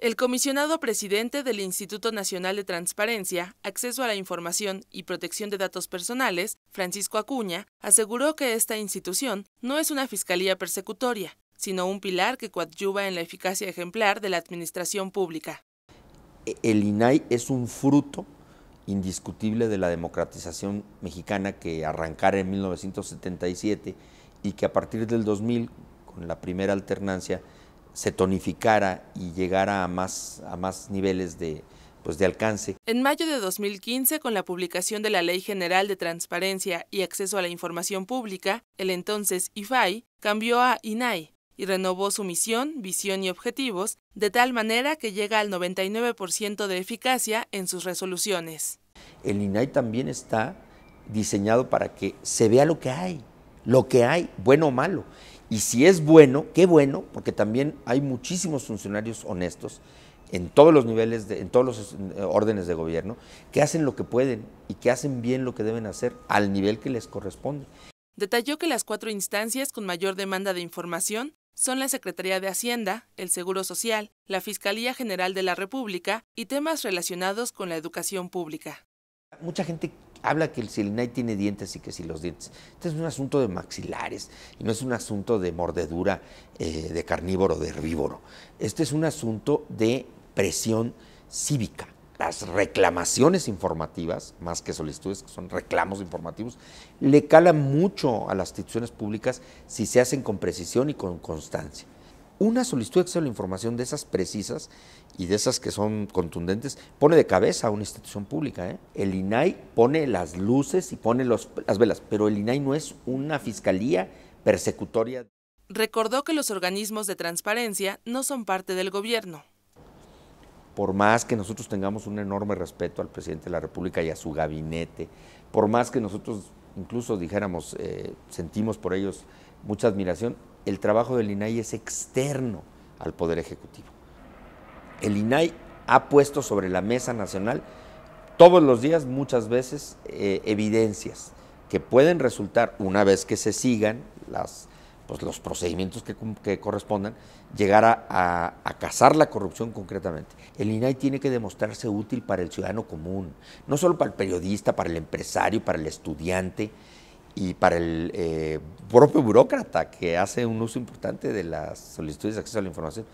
El comisionado presidente del Instituto Nacional de Transparencia, Acceso a la Información y Protección de Datos Personales, Francisco Acuña, aseguró que esta institución no es una fiscalía persecutoria, sino un pilar que coadyuva en la eficacia ejemplar de la administración pública. E-, el INAI es un fruto indiscutible de la democratización mexicana que arrancara en 1977 y que a partir del 2000, con la primera alternancia, se tonificara y llegara a más, a más niveles de, pues, de alcance. En mayo de 2015, con la publicación de la Ley General de Transparencia y Acceso a la Información Pública, el entonces IFAI cambió a INAI y renovó su misión, visión y objetivos, de tal manera que llega al 99% de eficacia en sus resoluciones. El INAI también está diseñado para que se vea lo que hay, lo que hay, bueno o malo, y si es bueno, qué bueno, porque también hay muchísimos funcionarios honestos en todos los niveles, en todos los eh, órdenes de gobierno, que hacen lo que pueden y que hacen bien lo que deben hacer al nivel que les corresponde. Detalló que las cuatro instancias con mayor demanda de información son la Secretaría de Hacienda, el Seguro Social, la Fiscalía General de la República y temas relacionados con la educación pública. Mucha gente habla que el Silinay tiene dientes y que si los dientes. Este es un asunto de maxilares y no es un asunto de mordedura eh, de carnívoro de herbívoro. Este es un asunto de presión cívica. Las reclamaciones informativas, más que solicitudes, que son reclamos informativos, le calan mucho a las instituciones públicas si se hacen con precisión y con constancia una solicitud de acceso a la información de esas precisas y de esas que son contundentes pone de cabeza a una institución pública. ¿eh? El INAI pone las luces y pone las velas, pero el INAI no es una fiscalía persecutoria. Recordó que los organismos de transparencia no son parte del gobierno. Por más que nosotros tengamos un enorme respeto al presidente de la República y a su gabinete, por más que nosotros incluso dijéramos, eh, sentimos por ellos mucha admiración, el trabajo del INAI es externo al Poder Ejecutivo. El INAI ha puesto sobre la mesa nacional todos los días, muchas veces, eh, evidencias que pueden resultar, una vez que se sigan pues, los procedimientos que, correspondan, llegar a, a, cazar la corrupción concretamente. El INAI tiene que demostrarse útil para el ciudadano común, no solo para el periodista, para el empresario, para el estudiante y para el eh, propio burócrata que hace un uso importante de las solicitudes de acceso a la información.